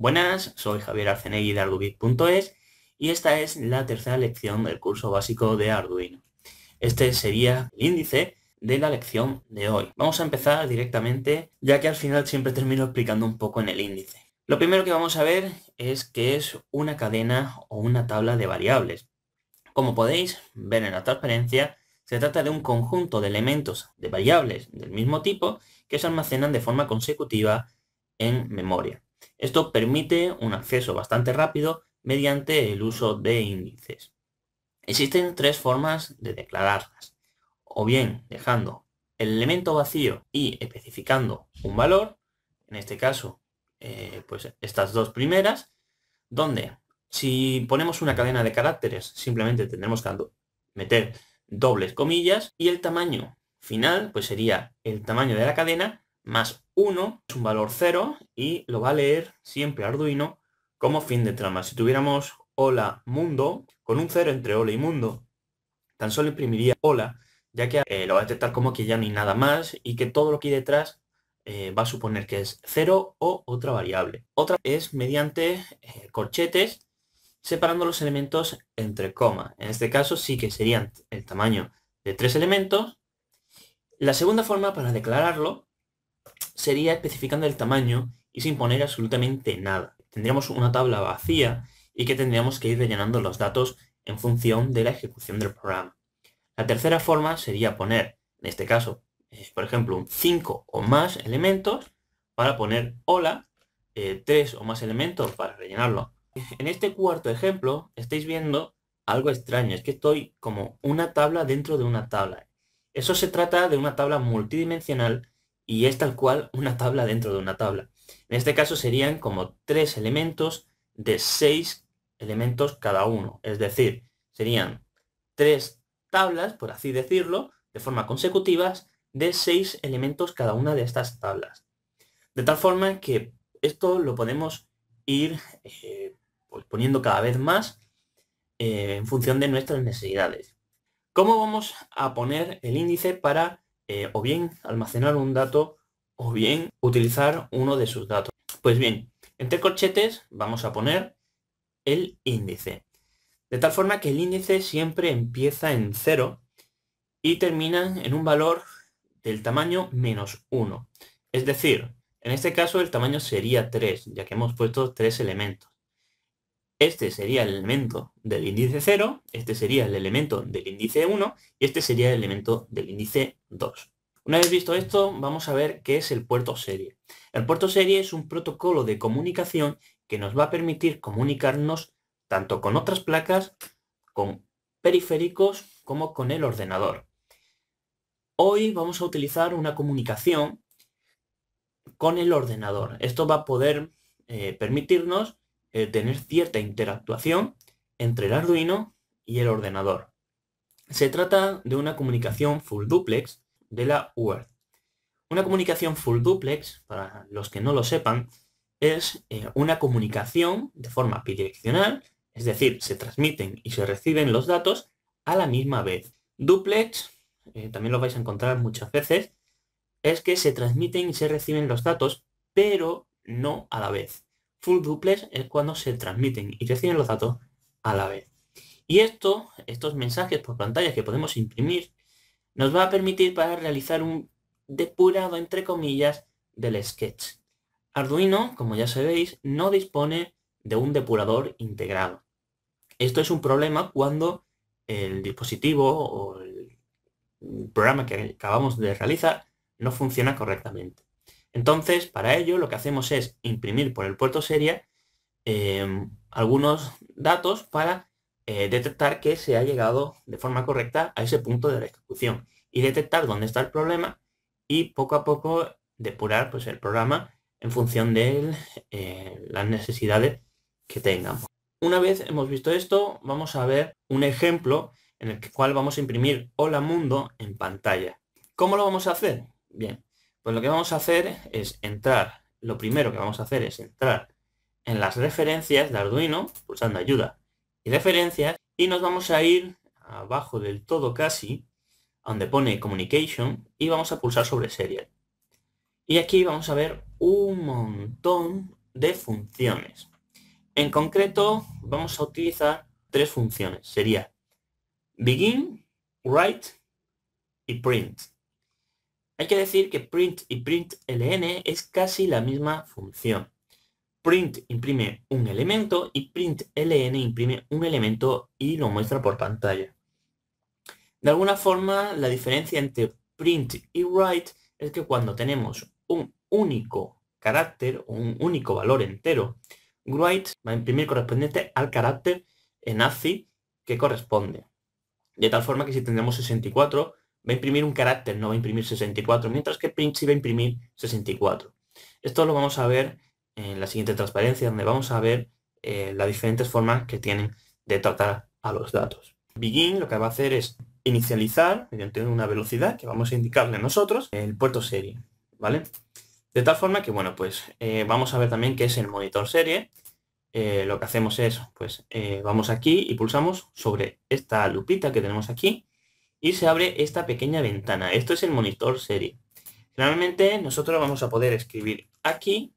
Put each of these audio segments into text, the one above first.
Buenas, soy Javier Arcenegui de ardubit.es y esta es la tercera lección del curso básico de Arduino. Este sería el índice de la lección de hoy. Vamos a empezar directamente, ya que al final siempre termino explicando un poco en el índice. Lo primero que vamos a ver es que es una cadena o una tabla de variables. Como podéis ver en la transparencia, se trata de un conjunto de elementos de variables del mismo tipo que se almacenan de forma consecutiva en memoria. Esto permite un acceso bastante rápido mediante el uso de índices. Existen tres formas de declararlas, o bien dejando el elemento vacío y especificando un valor, en este caso, eh, pues estas dos primeras, donde si ponemos una cadena de caracteres, simplemente tendremos que meter dobles comillas y el tamaño final, pues sería el tamaño de la cadena más 1 es un valor 0 y lo va a leer siempre Arduino como fin de trama. Si tuviéramos hola mundo, con un 0 entre hola y mundo, tan solo imprimiría hola, ya que eh, lo va a detectar como que ya no hay nada más y que todo lo que hay detrás eh, va a suponer que es 0 o otra variable. Otra es mediante eh, corchetes separando los elementos entre coma. En este caso sí que serían el tamaño de tres elementos. La segunda forma para declararlo sería especificando el tamaño y sin poner absolutamente nada. Tendríamos una tabla vacía y que tendríamos que ir rellenando los datos en función de la ejecución del programa. La tercera forma sería poner, en este caso, eh, por ejemplo, 5 o más elementos para poner hola, 3 eh, o más elementos para rellenarlo. En este cuarto ejemplo estáis viendo algo extraño, es que estoy como una tabla dentro de una tabla. Eso se trata de una tabla multidimensional y es tal cual una tabla dentro de una tabla. En este caso serían como tres elementos de seis elementos cada uno. Es decir, serían tres tablas, por así decirlo, de forma consecutiva, de seis elementos cada una de estas tablas. De tal forma que esto lo podemos ir eh, pues, poniendo cada vez más eh, en función de nuestras necesidades. ¿Cómo vamos a poner el índice para eh, o bien almacenar un dato o bien utilizar uno de sus datos. Pues bien, entre corchetes vamos a poner el índice. De tal forma que el índice siempre empieza en 0 y termina en un valor del tamaño menos 1. Es decir, en este caso el tamaño sería 3, ya que hemos puesto 3 elementos. Este sería el elemento del índice 0, este sería el elemento del índice 1 y este sería el elemento del índice 2. Una vez visto esto, vamos a ver qué es el puerto serie. El puerto serie es un protocolo de comunicación que nos va a permitir comunicarnos tanto con otras placas, con periféricos, como con el ordenador. Hoy vamos a utilizar una comunicación con el ordenador. Esto va a poder eh, permitirnos eh, tener cierta interactuación entre el Arduino y el ordenador. Se trata de una comunicación full duplex de la UART. E una comunicación full duplex, para los que no lo sepan, es eh, una comunicación de forma bidireccional, es decir, se transmiten y se reciben los datos a la misma vez. Duplex, eh, también lo vais a encontrar muchas veces, es que se transmiten y se reciben los datos, pero no a la vez full duplex es cuando se transmiten y reciben los datos a la vez. Y esto, estos mensajes por pantalla que podemos imprimir, nos va a permitir para realizar un depurado, entre comillas, del sketch. Arduino, como ya sabéis, no dispone de un depurador integrado. Esto es un problema cuando el dispositivo o el programa que acabamos de realizar no funciona correctamente. Entonces, para ello lo que hacemos es imprimir por el puerto serie em, algunos datos para eh, detectar que se ha llegado de forma correcta a ese punto de la ejecución y detectar dónde está el problema y poco a poco depurar pues, el programa en función de eh, las necesidades que tengamos. Una vez hemos visto esto, vamos a ver un ejemplo en el cual vamos a imprimir Hola Mundo en pantalla. ¿Cómo lo vamos a hacer? Bien, pues lo que vamos a hacer es entrar, lo primero que vamos a hacer es entrar en las referencias de Arduino, pulsando ayuda y referencias, y nos vamos a ir abajo del todo casi, donde pone Communication, y vamos a pulsar sobre Serial. Y aquí vamos a ver un montón de funciones. En concreto, vamos a utilizar tres funciones. Sería begin, write y print. Hay que decir que print y println es casi la misma función. Print imprime un elemento y println imprime un elemento y lo muestra por pantalla. De alguna forma, la diferencia entre print y write es que cuando tenemos un único carácter o un único valor entero, write va a imprimir correspondiente al carácter en ASCII que corresponde. De tal forma que si tenemos 64, va a imprimir un carácter, no va a imprimir 64, mientras que print sí va a imprimir 64. Esto lo vamos a ver en la siguiente transparencia, donde vamos a ver eh, las diferentes formas que tienen de tratar a los datos. Begin lo que va a hacer es inicializar mediante una velocidad que vamos a indicarle a nosotros el puerto serie, ¿vale? De tal forma que, bueno, pues eh, vamos a ver también qué es el monitor serie. Eh, lo que hacemos es, pues vamos aquí y pulsamos sobre esta lupita que tenemos aquí y se abre esta pequeña ventana. Esto es el monitor serie. Generalmente nosotros vamos a poder escribir aquí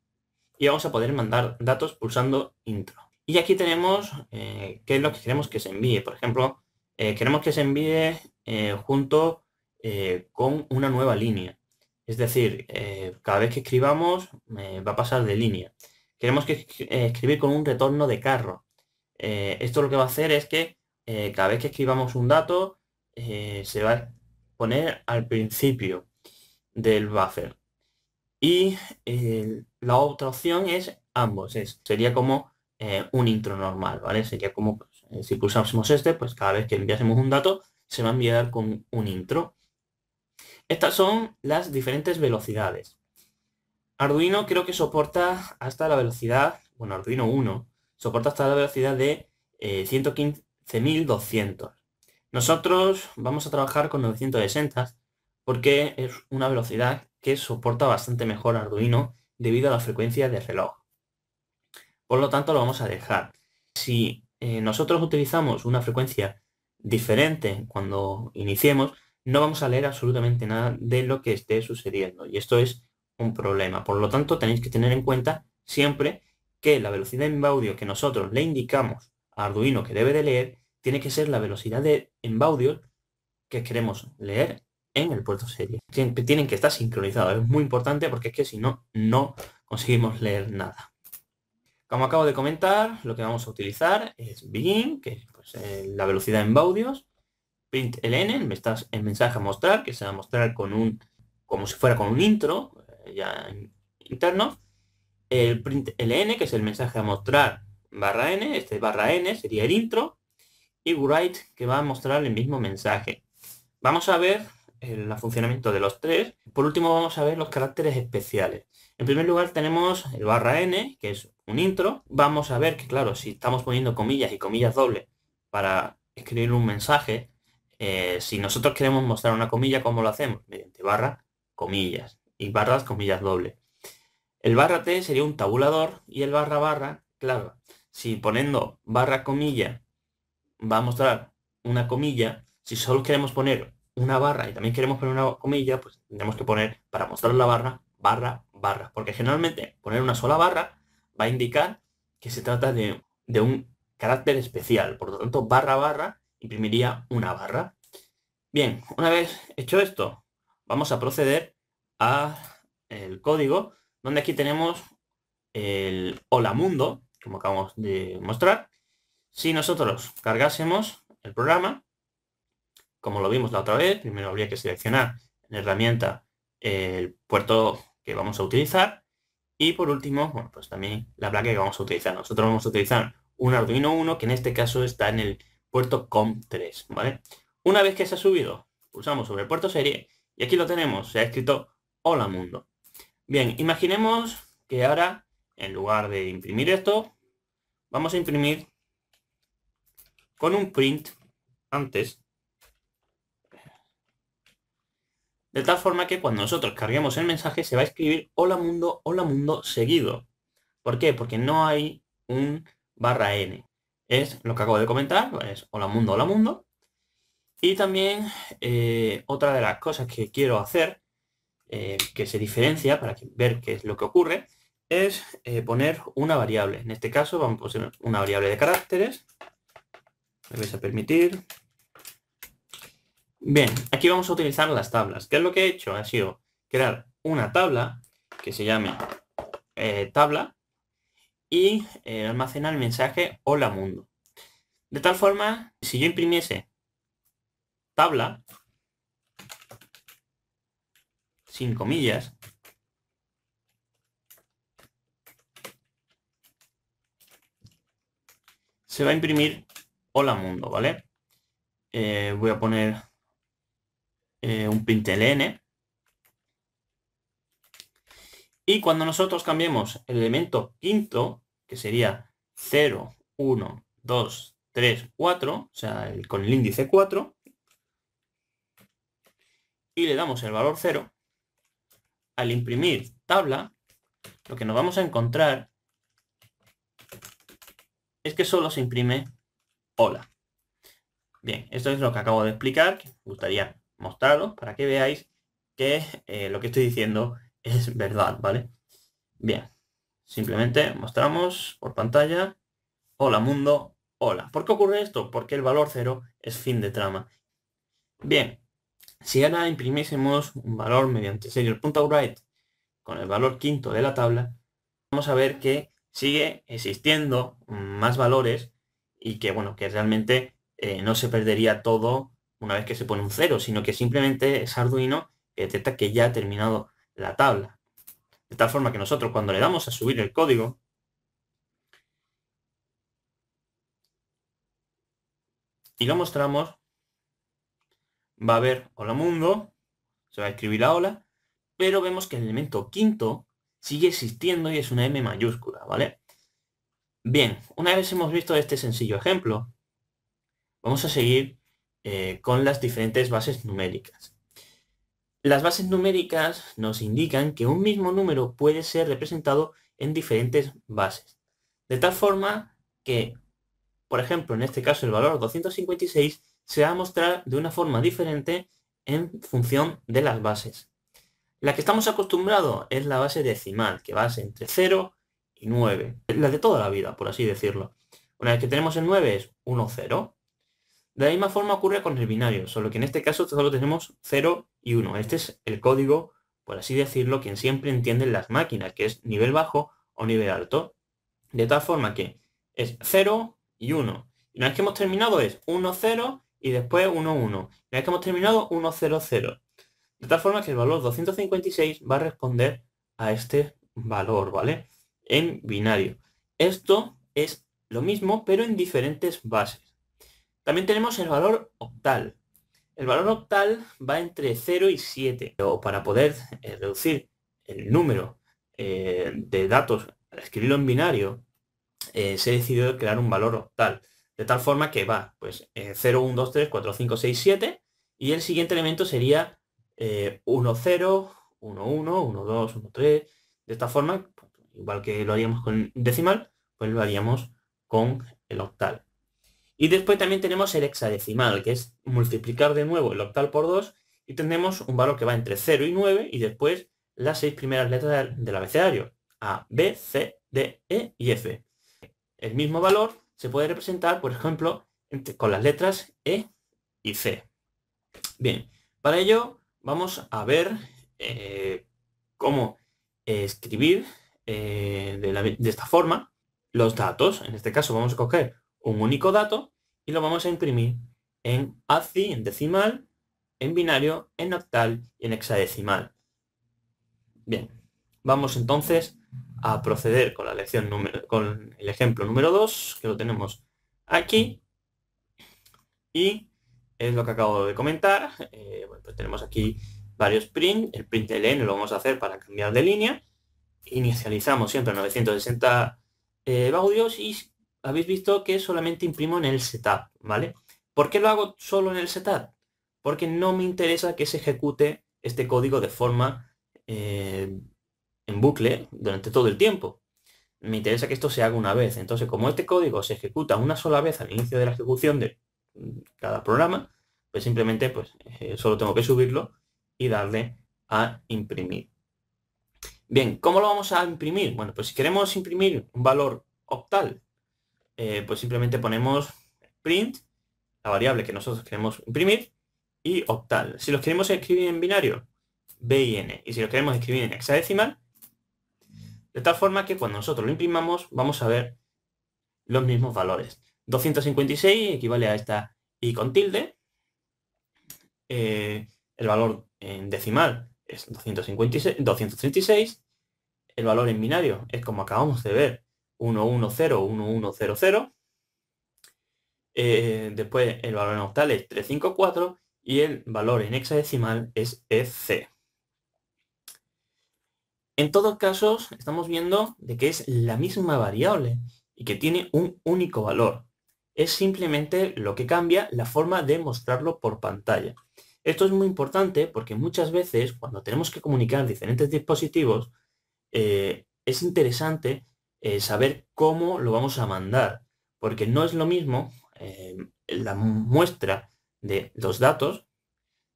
y vamos a poder mandar datos pulsando intro. Y aquí tenemos eh, qué es lo que queremos que se envíe. Por ejemplo, eh, queremos que se envíe eh, junto con una nueva línea. Es decir, cada vez que escribamos va a pasar de línea. Queremos que escribir con un retorno de carro. esto lo que va a hacer es que cada vez que escribamos un dato, eh, se va a poner al principio del buffer. Y eh, la otra opción es ambos. sería como eh, un intro normal, ¿vale? Sería como pues, si pulsásemos este, pues cada vez que enviásemos un dato se va a enviar con un intro. Estas son las diferentes velocidades. Arduino creo que soporta hasta la velocidad, bueno, Arduino 1, soporta hasta la velocidad de 115.200. Nosotros vamos a trabajar con 960 porque es una velocidad que soporta bastante mejor Arduino debido a la frecuencia de reloj. Por lo tanto, lo vamos a dejar. Si eh, nosotros utilizamos una frecuencia diferente cuando iniciemos, no vamos a leer absolutamente nada de lo que esté sucediendo. Y esto es un problema. Por lo tanto, tenéis que tener en cuenta siempre que la velocidad en audio que nosotros le indicamos a Arduino que debe de leer tiene que ser la velocidad de embaudios que queremos leer en el puerto serie. Tienen que estar sincronizados, es muy importante porque es que si no, no conseguimos leer nada. Como acabo de comentar, lo que vamos a utilizar es begin, que es pues, eh, la velocidad en baudios, println, el, mensaje, el mensaje a mostrar, que se va a mostrar con un, como si fuera con un intro, eh, ya interno, el print println, que es el mensaje a mostrar barra n, este barra n sería el intro, y write que va a mostrar el mismo mensaje. Vamos a ver el funcionamiento de los tres. Por último vamos a ver los caracteres especiales. En primer lugar tenemos el barra n, que es un intro. Vamos a ver que claro, si estamos poniendo comillas y comillas dobles para escribir un mensaje, eh, si nosotros queremos mostrar una comilla, ¿cómo lo hacemos? Mediante barra, comillas y barras, comillas doble. El barra t sería un tabulador y el barra barra, claro, si poniendo barra comilla va a mostrar una comilla. Si solo queremos poner una barra y también queremos poner una comilla, pues tenemos que poner para mostrar la barra, barra, barra. Porque generalmente poner una sola barra va a indicar que se trata de, de un carácter especial. Por lo tanto, barra, barra imprimiría una barra. Bien, una vez hecho esto, vamos a proceder a el código, donde aquí tenemos el hola mundo, como acabamos de mostrar, si nosotros cargásemos el programa, como lo vimos la otra vez, primero habría que seleccionar en herramienta eh, el puerto que vamos a utilizar y por último, bueno, pues también la placa que vamos a utilizar. Nosotros vamos a utilizar un Arduino 1 que en este caso está en el puerto COM3, ¿vale? Una vez que se ha subido, pulsamos sobre el puerto serie y aquí lo tenemos, se ha escrito Hola Mundo. Bien, imaginemos que ahora, en lugar de imprimir esto, vamos a imprimir con un print antes. De tal forma que cuando nosotros carguemos el mensaje se va a escribir hola mundo, hola mundo seguido. ¿Por qué? Porque no hay un barra n. Es lo que acabo de comentar, es hola mundo, hola mundo. Y también eh, otra de las cosas que quiero hacer, eh, que se diferencia para ver qué es lo que ocurre, es eh, poner una variable. En este caso vamos a poner una variable de caracteres vais a permitir. Bien, aquí vamos a utilizar las tablas. ¿Qué es lo que he hecho? Ha sido crear una tabla que se llame eh, tabla y eh, almacenar el mensaje hola mundo. De tal forma, si yo imprimiese tabla, sin comillas, se va a imprimir hola mundo, ¿vale? Eh, voy a poner eh, un pintel n. Y cuando nosotros cambiemos el elemento quinto, que sería 0, 1, 2, 3, 4, o sea, con el índice 4, y le damos el valor 0, al imprimir tabla, lo que nos vamos a encontrar es que solo se imprime hola. Bien, esto es lo que acabo de explicar, me gustaría mostrarlo para que veáis que eh, lo que estoy diciendo es verdad, ¿vale? Bien, simplemente mostramos por pantalla, hola mundo, hola. ¿Por qué ocurre esto? Porque el valor cero es fin de trama. Bien, si ahora imprimiésemos un valor mediante serial.write con el valor quinto de la tabla, vamos a ver que sigue existiendo más valores y que, bueno, que realmente eh, no se perdería todo una vez que se pone un cero, sino que simplemente es Arduino que detecta que ya ha terminado la tabla. De tal forma que nosotros cuando le damos a subir el código, y lo mostramos, va a ver hola mundo, se va a escribir la hola, pero vemos que el elemento quinto sigue existiendo y es una M mayúscula, ¿vale? Bien, una vez hemos visto este sencillo ejemplo, vamos a seguir eh, con las diferentes bases numéricas. Las bases numéricas nos indican que un mismo número puede ser representado en diferentes bases. De tal forma que, por ejemplo, en este caso el valor 256 se va a mostrar de una forma diferente en función de las bases. La que estamos acostumbrados es la base decimal, que va a ser entre 0 y 9. La de toda la vida, por así decirlo. Una vez que tenemos el 9 es 1, 0. De la misma forma ocurre con el binario, solo que en este caso solo tenemos 0 y 1. Este es el código, por así decirlo, quien siempre entienden las máquinas, que es nivel bajo o nivel alto. De tal forma que es 0 y 1. Y una vez que hemos terminado es 1, 0 y después 1, 1. Una vez que hemos terminado 1, 0, 0. De tal forma que el valor 256 va a responder a este valor, ¿vale? en binario. Esto es lo mismo, pero en diferentes bases. También tenemos el valor octal. El valor octal va entre 0 y 7. O para poder eh, reducir el número eh, de datos al escribirlo en binario, eh, se decidió crear un valor octal. De tal forma que va, pues 0, 1, 2, 3, 4, 5, 6, 7. Y el siguiente elemento sería 1, 0, 1, 1, 1, 2, 1, 3. De esta forma, Igual que lo haríamos con decimal, pues lo haríamos con el octal. Y después también tenemos el hexadecimal, que es multiplicar de nuevo el octal por 2 y tenemos un valor que va entre 0 y 9 y después las seis primeras letras del abecedario. A, B, C, D, E y F. El mismo valor se puede representar, por ejemplo, con las letras E y C. Bien, para ello vamos a ver eh, cómo escribir eh, de, esta forma los datos. En este caso vamos a coger un único dato y lo vamos a imprimir en ASCII, en decimal, en binario, en octal y en hexadecimal. Bien, vamos entonces a proceder con la lección número, con el ejemplo número 2, que lo tenemos aquí. Y es lo que acabo de comentar. Eh, pues tenemos aquí varios print. El print LN lo vamos a hacer para cambiar de línea inicializamos siempre 960 eh, baudios y habéis visto que solamente imprimo en el setup, ¿vale? ¿Por qué lo hago solo en el setup? Porque no me interesa que se ejecute este código de forma eh, en bucle durante todo el tiempo. Me interesa que esto se haga una vez. Entonces, como este código se ejecuta una sola vez al inicio de la ejecución de mm, cada programa, pues simplemente pues, eh, solo tengo que subirlo y darle a imprimir. Bien, ¿cómo lo vamos a imprimir? Bueno, pues si queremos imprimir un valor octal, eh, pues simplemente ponemos print, la variable que nosotros queremos imprimir, y octal. Si los queremos escribir en binario, b y n. Y si los queremos escribir en hexadecimal, de tal forma que cuando nosotros lo imprimamos, vamos a ver los mismos valores. 256 equivale a esta y con tilde. Eh, el valor en decimal es 256, 236. El valor en binario es como acabamos de ver, 1101100, eh, después el valor en octal es 354 y el valor en hexadecimal es EC. En todos casos estamos viendo de que es la misma variable y que tiene un único valor. Es simplemente lo que cambia la forma de mostrarlo por pantalla. Esto es muy importante porque muchas veces cuando tenemos que comunicar diferentes dispositivos, eh, es interesante eh, saber cómo lo vamos a mandar, porque no es lo mismo eh, la muestra de los datos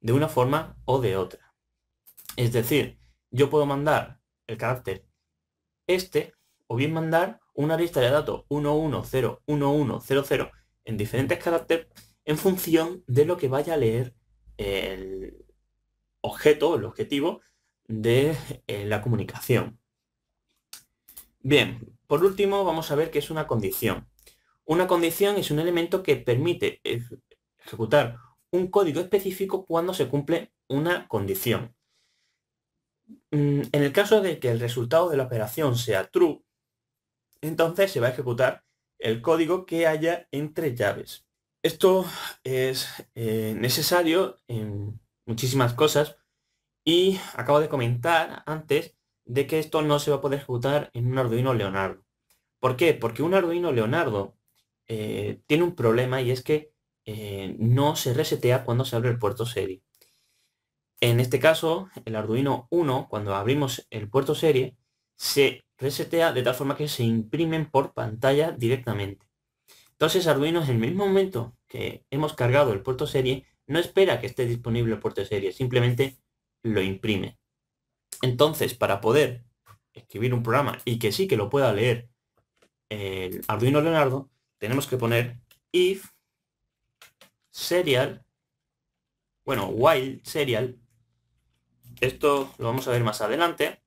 de una forma o de otra. Es decir, yo puedo mandar el carácter este o bien mandar una lista de datos 1101100 en diferentes caracteres en función de lo que vaya a leer el objeto, el objetivo de eh, la comunicación. Bien, por último vamos a ver qué es una condición. Una condición es un elemento que permite ejecutar un código específico cuando se cumple una condición. Mm, en el caso de que el resultado de la operación sea true, entonces se va a ejecutar el código que haya entre llaves. Esto es eh, necesario en muchísimas cosas y acabo de comentar antes de que esto no se va a poder ejecutar en un Arduino Leonardo. ¿Por qué? Porque un Arduino Leonardo eh, tiene un problema y es que eh, no se resetea cuando se abre el puerto serie. En este caso, el Arduino 1, cuando abrimos el puerto serie, se resetea de tal forma que se imprimen por pantalla directamente. Entonces Arduino en el mismo momento que hemos cargado el puerto serie, no espera que esté disponible el puerto serie, simplemente lo imprime. Entonces, para poder escribir un programa y que sí que lo pueda leer el Arduino Leonardo, tenemos que poner if serial, bueno, while serial, esto lo vamos a ver más adelante,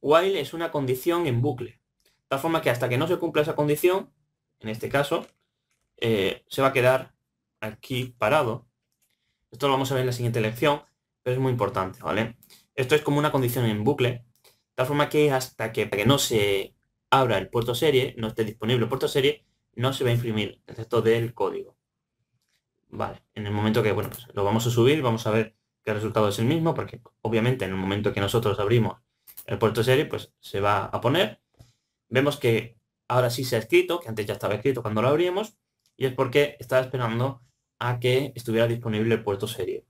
while es una condición en bucle, de tal forma que hasta que no se cumpla esa condición, en este caso, eh, se va a quedar aquí parado. Esto lo vamos a ver en la siguiente lección, pero es muy importante, ¿vale? Esto es como una condición en bucle, de tal forma que hasta que, que no se abra el puerto serie, no esté disponible el puerto serie, no se va a imprimir el texto del código. Vale, en el momento que, bueno, pues lo vamos a subir, vamos a ver que el resultado es el mismo, porque obviamente en el momento que nosotros abrimos el puerto serie, pues se va a poner. Vemos que ahora sí se ha escrito, que antes ya estaba escrito cuando lo abrimos y es porque estaba esperando a que estuviera disponible el puerto serie.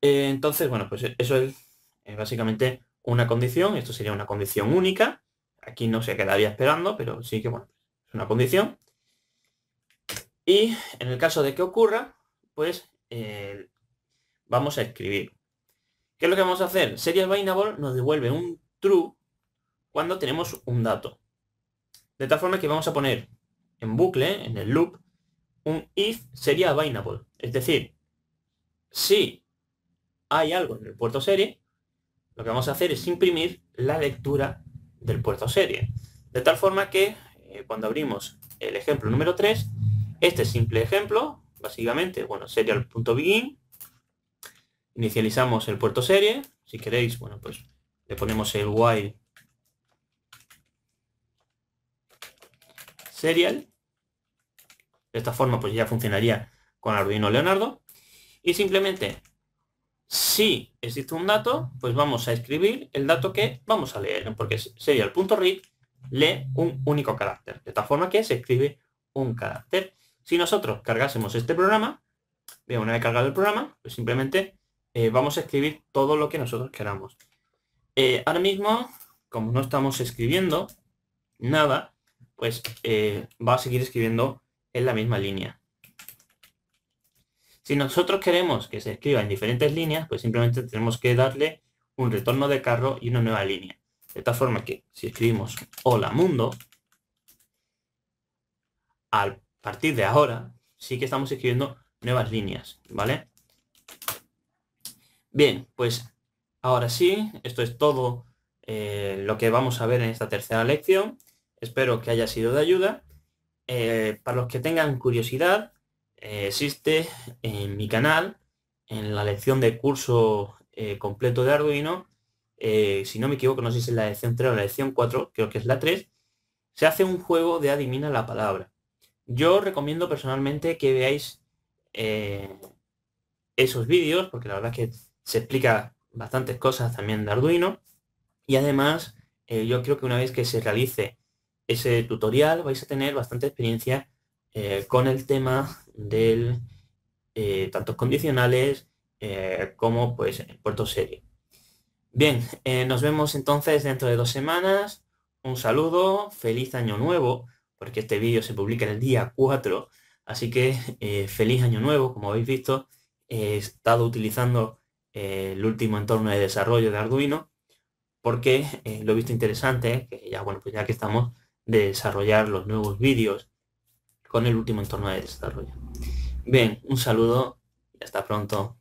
Eh, entonces, bueno, pues eso es, eh, básicamente una condición, esto sería una condición única, aquí no se quedaría esperando, pero sí que bueno, es una condición. Y en el caso de que ocurra, pues eh, vamos a escribir. ¿Qué es lo que vamos a hacer? Serial Bindable nos devuelve un true cuando tenemos un dato. De tal forma que vamos a poner en bucle, en el loop, un if sería bindable. Es decir, si hay algo en el puerto serie, lo que vamos a hacer es imprimir la lectura del puerto serie. De tal forma que eh, cuando abrimos el ejemplo número 3, este simple ejemplo, básicamente, bueno, serial.begin, inicializamos el puerto serie, si queréis, bueno, pues le ponemos el while serial. De esta forma pues ya funcionaría con Arduino Leonardo. Y simplemente, si existe un dato, pues vamos a escribir el dato que vamos a leer, porque serial.read lee un único carácter. De esta forma que se escribe un carácter. Si nosotros cargásemos este programa, de una vez cargado el programa, pues simplemente eh, vamos a escribir todo lo que nosotros queramos. Eh, ahora mismo, como no estamos escribiendo nada, pues eh, va a seguir escribiendo en la misma línea. Si nosotros queremos que se escriba en diferentes líneas, pues simplemente tenemos que darle un retorno de carro y una nueva línea. De tal forma que si escribimos hola mundo, a partir de ahora sí que estamos escribiendo nuevas líneas, ¿vale? Bien, pues ahora sí, esto es todo eh, lo que vamos a ver en esta tercera lección. Espero que haya sido de ayuda. Eh, para los que tengan curiosidad, eh, existe en mi canal, en la lección de curso eh, completo de Arduino, si no me equivoco, no sé si es la lección 3 o la lección 4, creo que es la 3, se hace un juego de adivina la palabra. Yo recomiendo personalmente que veáis esos vídeos, porque la verdad es que se explica bastantes cosas también de Arduino. Y además, yo creo que una vez que se realice ese tutorial vais a tener bastante experiencia eh, con el tema del eh, tantos condicionales eh, como pues el puerto serie. Bien, nos vemos entonces dentro de dos semanas. Un saludo, feliz año nuevo, porque este vídeo se publica en el día 4, así que feliz año nuevo, como habéis visto, he estado utilizando el último entorno de desarrollo de Arduino, porque lo he visto interesante, que ya bueno, pues ya que estamos, de desarrollar los nuevos vídeos con el último entorno de desarrollo. Bien, un saludo y hasta pronto.